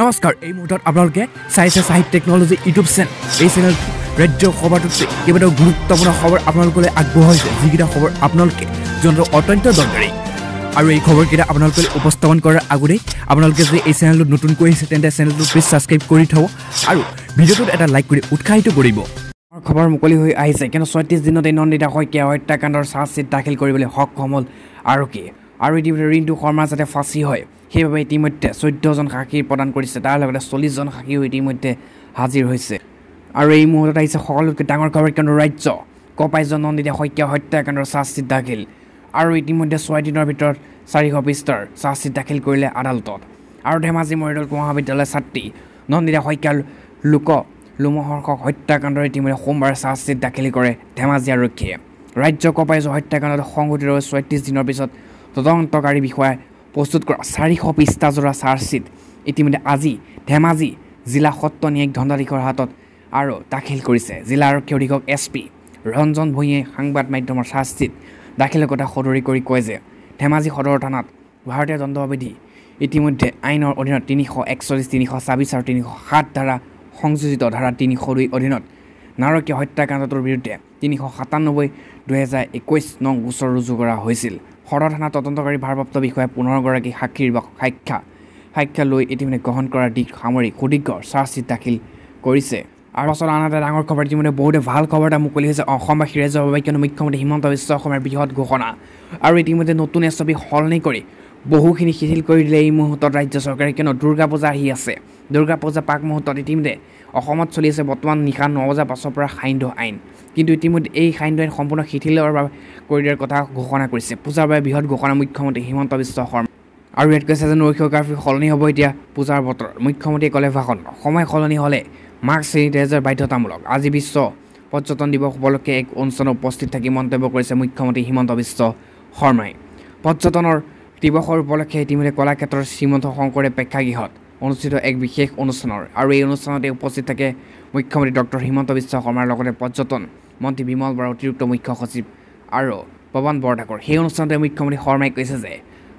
নমস্কাৰ এই মুহূৰ্তত আপোনালোকে চাইছে চাহিদ টেকনলজি ইউটিউব চেনেল এই চেনেল ৰাজ্য সভাটোত কেইবাটাও গুৰুত্বপূৰ্ণ খবৰ আপোনালোকলৈ আগবঢ়াইছে যিকেইটা খবৰ আপোনালোকে জনাটো অত্যন্ত দৰকাৰী আৰু এই খবৰকেইটা আপোনালোকলৈ উপস্থাপন কৰাৰ আগতেই আপোনালোকে যদি এই চেনেলটোত নতুনকৈ আহিছে তেন্তে চেনেলটো প্লিজ ছাবস্ক্ৰাইব কৰি থওঁ আৰু ভিডিঅ'টোত এটা লাইক কৰি উৎসাহিত কৰিব খবৰ মুকলি হৈ আহিছে কিন্তু ছয়ত্ৰিছ দিনতে নন্দিতা শইকীয়া হত্যাকাণ্ডৰ চাৰ্জশ্বীট দাখিল কৰিবলৈ সক্ষম হ'ল আৰক্ষীয়ে আৰু ইতিমধ্যে ৰিণ্টু শৰ্মা যাতে ফাঁচি হয় সেইবাবে ইতিমধ্যে চৈধ্যজন সাক্ষী প্ৰদান কৰিছে তাৰ লগতে চল্লিছজন সাক্ষীও ইতিমধ্যে হাজিৰ হৈছে আৰু এই মুহূৰ্তত আহিছে সকলোতকৈ ডাঙৰ খবৰ কেন্দ্ৰ ৰাজ্য কপাইজন নন্দিতা শইকীয়া হত্যাকাণ্ডৰ চাৰ্জশ্বীট দাখিল আৰু ইতিমধ্যে ছয় দিনৰ ভিতৰত চাৰিশ বিস্তৰ চাৰ্জশ্বীট দাখিল কৰিলে আদালতত আৰু ধেমাজি মৰিদল মহাবিদ্যালয়ৰ ছাত্ৰী নন্দিতা শইকীয়া লোক লোমহৰ্ষক হত্যাকাণ্ডৰ ইতিমধ্যে সোমবাৰে চাৰ্জশ্বীট দাখিল কৰে ধেমাজি আৰক্ষীয়ে ৰাজ্য কপাইজ হত্যাকাণ্ডত সংঘটিত ছয়ত্ৰিছ দিনৰ পিছত তদন্তকাৰী বিষয়াই প্ৰস্তুত কৰা চাৰিশ পৃষ্ঠাজোৰা চাৰ্জশ্বীট ইতিমধ্যে আজি ধেমাজি জিলা সত্ৰ ন্যায়িক দণ্ডাধীশৰ হাতত আৰু দাখিল কৰিছে জিলা আৰক্ষী অধীক্ষক এছ পি ৰঞ্জন ভূঞে সাংবাদ মাধ্যমৰ চাৰ্জশ্বীট দাখিলৰ কথা সদৰি কৰি কয় যে ধেমাজি সদৰ থানাত ভাৰতীয় দণ্ডবিধি ইতিমধ্যে আইনৰ অধীনত তিনিশ একচল্লিছ তিনিশ ছাব্বিছ আৰু তিনিশ সাত ধাৰা সংযোজিত ধাৰা তিনিশ দুই অধীনত নাৰকীয় হত্যাকাণ্ডটোৰ বিৰুদ্ধে তিনিশ সাতান্নব্বৈ দুহেজাৰ একৈছ নং গোচৰ ৰুজু কৰা হৈছিল সদৰ থানাৰ তদন্তকাৰী ভাৰপ্ৰাপ্ত বিষয়াই পোন্ধৰগৰাকী সাক্ষীৰ বা সাক্ষা সাক্ষা লৈ ইতিমধ্যে গ্ৰহণ কৰাৰ দিশ সামৰি সুদীৰ্ঘ চাৰ্জশ্বীট দাখিল কৰিছে আৰু আচলতে আন এটা ডাঙৰ খবৰ ইতিমধ্যে বহুতে ভাল খবৰ এটা মুকলি হৈছে অসমবাসী ৰাজ্যৰ বাবে কিয়নো মুখ্যমন্ত্ৰী হিমন্ত বিশ্ব অসমৰ বৃহৎ ঘোষণা আৰু ইতিমধ্যে নতুন এছ এছবি সলনি কৰি বহুখিনি শিথিল কৰি দিলে এই মুহূৰ্তত ৰাজ্য চৰকাৰে কিয়নো দুৰ্গা পূজা আহি আছে দুৰ্গা পূজা পাক মুহূৰ্তত ইতিমধ্যে অসমত চলি আছে বৰ্তমান নিশা ন বজাৰ পাছৰ পৰা সান্ধ্য আইন কিন্তু ইতিমধ্যে এই সান্ধ্য সম্পূৰ্ণ শিথিলৰ বাবে কৰি দিয়াৰ কথা ঘোষণা কৰিছে পূজাৰ বাবে বৃহৎ ঘোষণা মুখ্যমন্ত্ৰী হিমন্ত বিশ্ব শৰ্মা আৰু ইয়াত কৈছে যে নৈশ কাৰ্ফিউ সলনি হ'ব এতিয়া পূজাৰ বতৰত মুখ্যমন্ত্ৰীয়ে ক'লে ভাষণ সময় সলনি হ'লে মাস্ক চেনিটাইজাৰ বাধ্যতামূলক আজি বিশ্ব পৰ্যটন দিৱস উপলক্ষে এক অনুষ্ঠানত উপস্থিত থাকি মন্তব্য কৰিছে মুখ্যমন্ত্ৰী হিমন্ত বিশ্ব শৰ্মাই পৰ্যটনৰ দিৱসৰ উপলক্ষে ইতিমধ্যে কলাক্ষেত্ৰৰ শ্ৰীমন্ত শংকৰে প্ৰেক্ষাগৃহত অনুষ্ঠিত এক বিশেষ অনুষ্ঠানৰ আৰু এই অনুষ্ঠানতে উপস্থিত থাকে মুখ্যমন্ত্ৰী ডক্টৰ হিমন্ত বিশ্ব শৰ্মাৰ লগতে পৰ্যটন মন্ত্ৰী বিমল বৰা অতিৰিক্ত মুখ্য সচিব আৰু পৱন বৰঠাকুৰ সেই অনুষ্ঠানতে মুখ্যমন্ত্ৰী শৰ্মাই কৈছে যে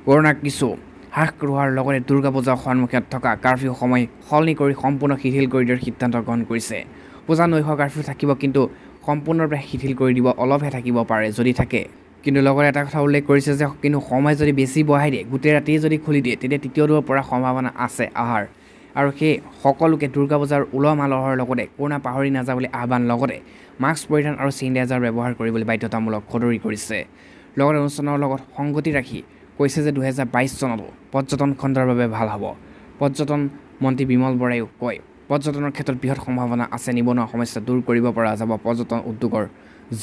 কৰোণাৰ কিছু হ্ৰাস ৰোহাৰ লগতে দুৰ্গা পূজাৰ সন্মুখীনত থকা কাৰ্ফিউ সময় সলনি কৰি সম্পূৰ্ণ শিথিল কৰি দিয়াৰ সিদ্ধান্ত গ্ৰহণ কৰিছে পূজা নৈশ কাৰ্ফিউ থাকিব কিন্তু সম্পূৰ্ণৰূপে শিথিল কৰি দিব অলপহে থাকিব পাৰে যদি থাকে কিন্তু লগতে এটা কথা উল্লেখ কৰিছে যে কিন্তু সময় যদি বেছি বঢ়াই দিয়ে গোটেই ৰাতিয়ে যদি খুলি দিয়ে তেতিয়া তৃতীয় দূৰৰ পৰা সম্ভাৱনা আছে আহাৰ আৰু সেই সকলোকে দুৰ্গা পূজাৰ উলহ মালহৰ লগতে কৰোণা পাহৰি নাযাবলৈ আহ্বান লগতে মাস্ক পৰিধান আৰু চেনিটাইজাৰ ব্যৱহাৰ কৰিবলৈ বাধ্যতামূলক সদৰি কৰিছে লগতে অনুষ্ঠানৰ লগত সংগতি ৰাখি কৈছে যে দুহেজাৰ বাইছ চনতো পৰ্যটন খণ্ডৰ বাবে ভাল হ'ব পৰ্যটন মন্ত্ৰী বিমল বৰাইও কয় পৰ্যটনৰ ক্ষেত্ৰত বৃহৎ সম্ভাৱনা আছে নিবনুৱা সমস্যা দূৰ কৰিব পৰা যাব পৰ্যটন উদ্যোগৰ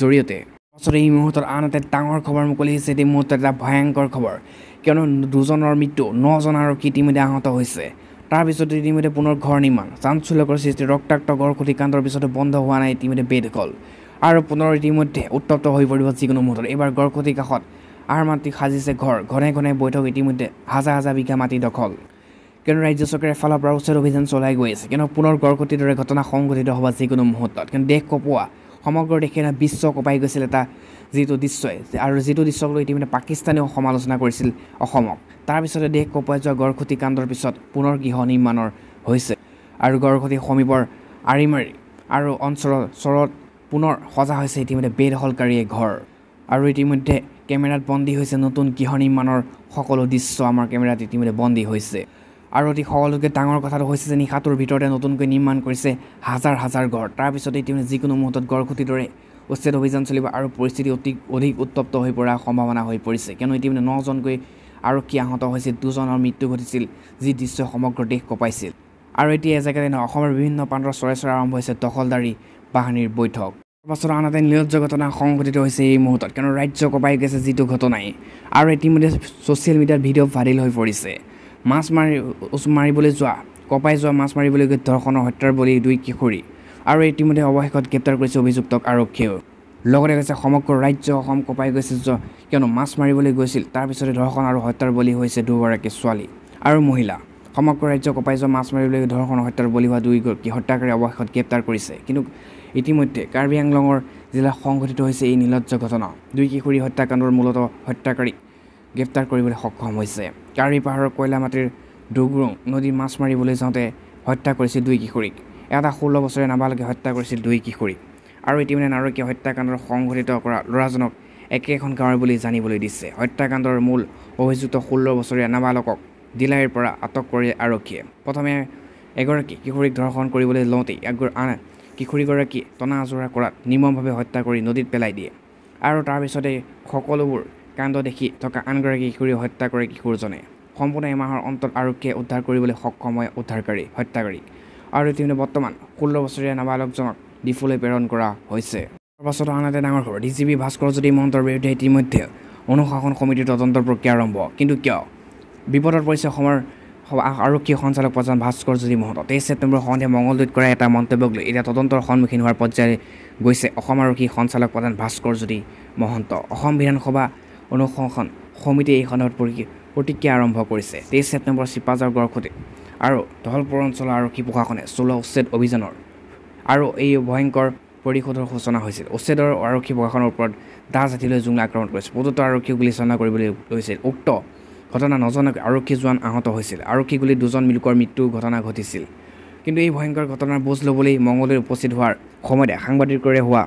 জৰিয়তে পাছত এই মুহূৰ্তত আন এটা ডাঙৰ খবৰ মুকলি হৈছে এই মুহূৰ্তত এটা ভয়ংকৰ খবৰ কিয়নো দুজনৰ মৃত্যু নজন আৰক্ষী ইতিমধ্যে আহত হৈছে তাৰপিছতে ইতিমধ্যে পুনৰ ঘৰ নিৰ্মাণ চাঞ্চল্যকৰ সৃষ্টি ৰক্তাক্ত গড় কাণ্ডৰ পিছতে বন্ধ হোৱা নাই ইতিমধ্যে বেদ গ'ল আৰু পুনৰ ইতিমধ্যে উত্তপ্ত হৈ পৰিব যিকোনো মুহূৰ্তত এইবাৰ গড় ক্ষতি কাষত আৰ মাটি সাজিছে ঘৰ ঘনে ঘনে বৈঠক ইতিমধ্যে হাজাৰ হাজাৰ বিঘা মাটি দখল কিয়নো ৰাজ্য চৰকাৰে এফালৰ পৰা উচ্চ অভিযান চলাই গৈ আছে কিয়নো পুনৰ গড়কটিৰ দৰে ঘটনা সংঘটিত হ'ব যিকোনো মুহূৰ্তত কিন্তু দেশ কপোৱা সমগ্ৰ দেশে বিশ্ব কপাই গৈছিল এটা যিটো দৃশ্যই আৰু যিটো দৃশ্যক লৈ ইতিমধ্যে পাকিস্তানেও সমালোচনা কৰিছিল অসমক তাৰপিছতে দেশ কপোৱাই যোৱা গড়খুটি কাণ্ডৰ পিছত পুনৰ গৃহ নিৰ্মাণৰ হৈছে আৰু গড়খুটি সমীপৰ আৰিমাৰী আৰু অঞ্চলৰ চৰত পুনৰ সজা হৈছে ইতিমধ্যে বেদখলকাৰীয়ে ঘৰ আৰু ইতিমধ্যে কেমেৰাত বন্দী হৈছে নতুন গৃহ নিৰ্মাণৰ সকলো দৃশ্য আমাৰ কেমেৰাত ইতিমধ্যে বন্দী হৈছে আৰু অতি সকলোকে ডাঙৰ কথাটো হৈছে যে নিশাটোৰ ভিতৰতে নতুনকৈ নিৰ্মাণ কৰিছে হাজাৰ হাজাৰ ঘৰ তাৰপিছতে ইতিমধ্যে যিকোনো মুহূৰ্তত গড়খুটিৰ দৰে উচ্ছেদ অভিযান চলিব আৰু পৰিস্থিতি অতি অধিক উত্তপ্ত হৈ পৰাৰ সম্ভাৱনা হৈ পৰিছে কিয়নো ইতিমধ্যে নজনকৈ আৰক্ষী আহত হৈছিল দুজনৰ মৃত্যু ঘটিছিল যি দৃশ্য সমগ্ৰ দেশ কঁপাইছিল আৰু এতিয়া এজেগাতে অসমৰ বিভিন্ন প্ৰান্তৰ চৰাই চৰাই আৰম্ভ হৈছে দখলদাৰী বাহিনীৰ বৈঠক তাৰপাছত আন এটা নিৰ্জ্য ঘটনা সংঘটিত হৈছে এই মুহূৰ্তত কিয়নো ৰাজ্য কঁপাই গৈছে যিটো ঘটনাই আৰু ইতিমধ্যে ছ'চিয়েল মিডিয়াত ভিডিঅ' ভাইৰেল হৈ পৰিছে মাছ মাৰি মাৰিবলৈ যোৱা কঁপাই যোৱা মাছ মাৰিবলৈ গৈ ধৰ্ষণৰ হত্যাৰ বলি দুই কিশোৰী আৰু ইতিমধ্যে অৱশেষত গ্ৰেপ্তাৰ কৰিছে অভিযুক্তক আৰক্ষীয়েও লগতে কৈছে সমগ্ৰ ৰাজ্য অসম কপাই গৈছে কিয়নো মাছ মাৰিবলৈ গৈছিল তাৰপিছতে ধৰ্ষণ আৰু হত্যাৰ বলি হৈছে দুগৰাকী ছোৱালী আৰু মহিলা সমগ্ৰ ৰাজ্য কপাই যোৱা মাছ মাৰিবলৈ ধৰ্ষণ হত্যাৰ বলি হোৱা দুইগৰাকী হত্যাকাৰী অৱশেষত গ্ৰেপ্তাৰ কৰিছে কিন্তু ইতিমধ্যে কাৰ্বি আংলঙৰ জিলাত সংঘটিত হৈছে এই নিলজ্জ ঘটনা দুই কিশোৰী হত্যাকাণ্ডৰ মূলত হত্যাকাৰী গ্ৰেপ্তাৰ কৰিবলৈ সক্ষম হৈছে কাৰ্বি পাহাৰৰ কয়লা মাটিৰ ডুগৰুং নদীত মাছ মাৰিবলৈ যাওঁতে হত্যা কৰিছে দুই কিশোৰীক এটা ষোল্ল বছৰীয়া নাবালকে হত্যা কৰিছিল দুই কিশোৰী আৰু ইতিমধ্যে নাৰকীয় হত্যাকাণ্ডৰ সংঘটিত কৰা ল'ৰাজনক একেখন গাঁৱৰ বুলি জানিবলৈ দিছে হত্যাকাণ্ডৰ মূল অভিযুক্ত ষোল্ল বছৰীয়া নাবালকক দিলাইৰ পৰা আটক কৰি আৰক্ষীয়ে প্ৰথমে এগৰাকী কিশোৰীক ধৰ্ষণ কৰিবলৈ লওঁতেই আন কিশোৰীগৰাকী টনা আজোৰা কৰাত নিৰ্মমভাৱে হত্যা কৰি নদীত পেলাই দিয়ে আৰু তাৰপিছতে সকলোবোৰ কাণ্ড দেখি থকা আনগৰাকী কিশোৰী হত্যা কৰে কিশোৰজনে সম্পূৰ্ণ এমাহৰ অন্তত আৰক্ষীয়ে উদ্ধাৰ কৰিবলৈ সক্ষম হয় উদ্ধাৰকাৰী হত্যাকাৰী আৰু ইতিমধ্যে বৰ্তমান ষোল্ল বছৰীয়া নাবালকজনক ডিফুলৈ প্ৰেৰণ কৰা হৈছে পাছত অহা নাই ডাঙৰ খবৰ D G P Bhaskar Jyoti মহন্তৰ বিৰুদ্ধে ইতিমধ্যে অনুশাসন সমিতিৰ তদন্তৰ প্ৰক্ৰিয়া আৰম্ভ কিন্তু কিয় বিপদত পৰিছে অসমৰ আৰক্ষী সঞ্চালক প্ৰধান ভাস্কৰ জ্যোতি মহন্ত তেইছ ছেপ্টেম্বৰ সন্ধিয়া মংগলদৈত কৰা এটা মন্তব্যক লৈ এতিয়া তদন্তৰ সন্মুখীন হোৱাৰ পৰ্যায় গৈছে অসম আৰক্ষী সঞ্চালক প্ৰধান ভাস্কৰ জ্যোতি মহন্ত অসম বিধানসভা অনুশাসন সমিতিয়ে এই সন্দৰ্ভত প্ৰতিক্ৰিয়া আৰম্ভ কৰিছে তেইছ ছেপ্টেম্বৰ চিপাজৰ গড়খুটিত আৰু ধলপুৰ অঞ্চলৰ আৰক্ষী প্ৰশাসনে চলোৱা উচ্ছেদ অভিযানৰ আৰু এই ভয়ংকৰ পৰিশোধৰ সূচনা হৈছিল উচ্ছেদৰ আৰক্ষী প্ৰশাসনৰ ওপৰত দাস জাতিলৈ জুংলা আক্ৰমণ কৰিছিল পদত আৰক্ষী গুলীচালনা কৰিবলৈ লৈছিল উক্ত ঘটনা নজনাকৈ আৰক্ষী জোৱান আহত হৈছিল আৰক্ষী গুলীত দুজন লোকৰ মৃত্যুৰ ঘটনা ঘটিছিল কিন্তু এই ভয়ংকৰ ঘটনাৰ বুজ ল'বলৈ মংগলদৈত উপস্থিত হোৱাৰ সময়তে সাংবাদিকৰে হোৱা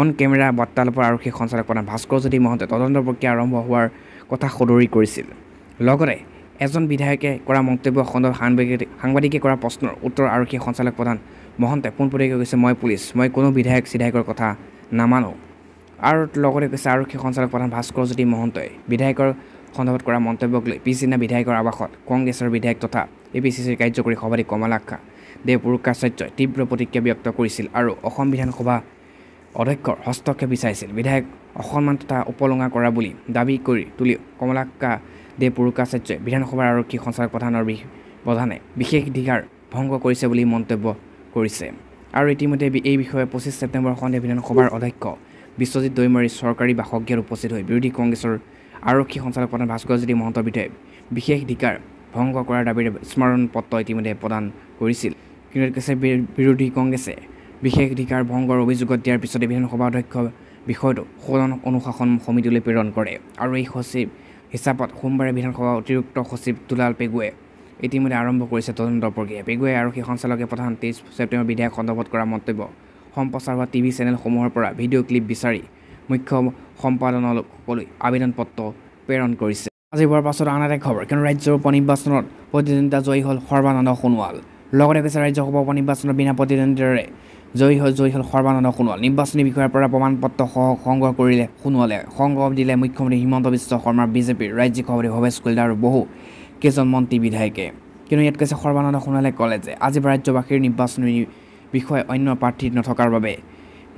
অন কেমেৰা বাৰ্তালাপৰ আৰক্ষী সঞ্চালক প্ৰধান ভাস্কৰজ্যোতি জ্যোতি মহন্তে তদন্ত প্ৰক্ৰিয়া আৰম্ভ হোৱাৰ কথা সদৰি কৰিছিল লগতে এজন বিধায়কে কৰা মন্তব্য সন্দৰ্ভত সাংবাদিকে সাংবাদিকে কৰা প্ৰশ্নৰ উত্তৰ আৰক্ষী সঞ্চালক প্ৰধান মহন্তে পোনপটীয়াকৈ কৈছে মই পুলিচ মই কোনো বিধায়ক চিধায়কৰ কথা নামানো আৰু লগতে কৈছে আৰক্ষী সঞ্চালক প্ৰধান ভাস্কৰ জ্যোতি মহন্তই বিধায়কৰ সন্দৰ্ভত কৰা মন্তব্যক লৈ পিছদিনা বিধায়কৰ আৱাসত কংগ্ৰেছৰ বিধায়ক তথা এ পি চি চিৰ কাৰ্যকৰী সভাপতি কমলাক্ষা দেৱ পুৰুকাচাৰ্যই তীব্ৰ প্ৰতিক্ৰিয়া ব্যক্ত কৰিছিল আৰু অসম বিধানসভা অধ্যক্ষৰ হস্তক্ষেপ বিচাৰিছিল বিধায়ক অসন্মান তথা উপলুঙা কৰা বুলি দাবী কৰি তুলি কমলাক্কা দেৱ পুৰুকাচাৰ্যই বিধানসভাৰ আৰক্ষী সঞ্চালক প্ৰধানৰ প্ৰধানে বিশেষ অধিকাৰ ভংগ কৰিছে বুলি মন্তব্য কৰিছে আৰু ইতিমধ্যে এই বিষয়ে পঁচিছ ছেপ্টেম্বৰ সন্ধিয়া বিধানসভাৰ অধ্যক্ষ বিশ্বজিৎ দৈমাৰী চৰকাৰী বাসগৃহত উপস্থিত হৈ বিৰোধী কংগ্ৰেছৰ আৰক্ষী সঞ্চালক প্ৰধান ভাস্কৰজ্যোতি জ্যোতি মহন্তৰ বিশেষ অধিকাৰ ভংগ কৰাৰ দাবীৰে স্মৰণ পত্ৰ ইতিমধ্যে প্ৰদান কৰিছিল কিন্তু বিৰোধী কংগ্ৰেছে বিশেষ অধিকাৰ ভংগৰ অভিযোগত দিয়াৰ পিছতে বিধানসভা অধ্যক্ষ বিষয়টো সদন অনুশাসন সমিতিলৈ প্ৰেৰণ কৰে আৰু এই সচিব হিচাপত সোমবাৰে বিধানসভাৰ অতিৰিক্ত সচিব তুলাল পেগুৱে ইতিমধ্যে আৰম্ভ কৰিছে তদন্ত প্ৰক্ৰিয়া পেগুৱে আৰক্ষী সঞ্চালকে প্ৰধান তেইছ ছেপ্টেম্বৰ বিধেয়ক সন্দৰ্ভত কৰা মন্তব্য সম্প্ৰচাৰ হোৱা টি ভি চেনেলসমূহৰ পৰা ভিডিঅ' ক্লিপ বিচাৰি মুখ্য সম্পাদনলৈ আবেদন পত্ৰ প্ৰেৰণ কৰিছে আজি হোৱাৰ পাছত আন এটা খবৰ কিয়নো ৰাজ্যৰ উপ নিৰ্বাচনত প্ৰতিদ্বন্দ্বিতা জয়ী হ'ল সৰ্বানন্দ সোণোৱাল লগতে কৈছে ৰাজ্যসভা উপ নিৰ্বাচনত বিনা প্ৰতিদ্বন্দ্বিতাৰে জয়ী হৈ জয়ী হ'ল সৰ্বানন্দ সোণোৱাল নিৰ্বাচনী বিষয়াৰ পৰা প্ৰমাণ পত্ৰ সহ সংগ্ৰহ কৰিলে সোণোৱালে সংগ্ৰহ দিলে মুখ্যমন্ত্ৰী হিমন্ত বিশ্ব শৰ্মাৰ বিজেপিৰ ৰাজ্যিক সভাপতি ভৱেশ কলিতা আৰু বহু কেইজন মন্ত্ৰী বিধায়কে কিন্তু ইয়াত কৈছে সৰ্বানন্দ সোণোৱালে ক'লে যে আজি ৰাজ্যবাসীৰ নিৰ্বাচনী বিষয়ে অন্য প্ৰাৰ্থী নথকাৰ বাবে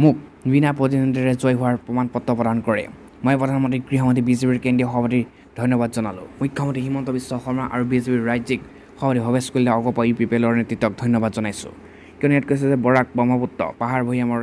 মোক বিনা প্ৰতিদ্বন্দ্বীৰে জয়ী হোৱাৰ প্ৰমাণ পত্ৰ প্ৰদান কৰে মই প্ৰধানমন্ত্ৰী গৃহমন্ত্ৰী বিজেপিৰ কেন্দ্ৰীয় সভাপতি ধন্যবাদ জনালোঁ মুখ্যমন্ত্ৰী হিমন্ত বিশ্ব শৰ্মা আৰু বিজেপিৰ ৰাজ্যিক সভাপতি Bhabesh Kalita AGP U P P এলৰ নেতৃত্বক ধন্যবাদ জনাইছোঁ কিয়নো ইয়াত কৈছে যে বৰাক ব্ৰহ্মপুত্ৰ পাহাৰ ভৈয়ামৰ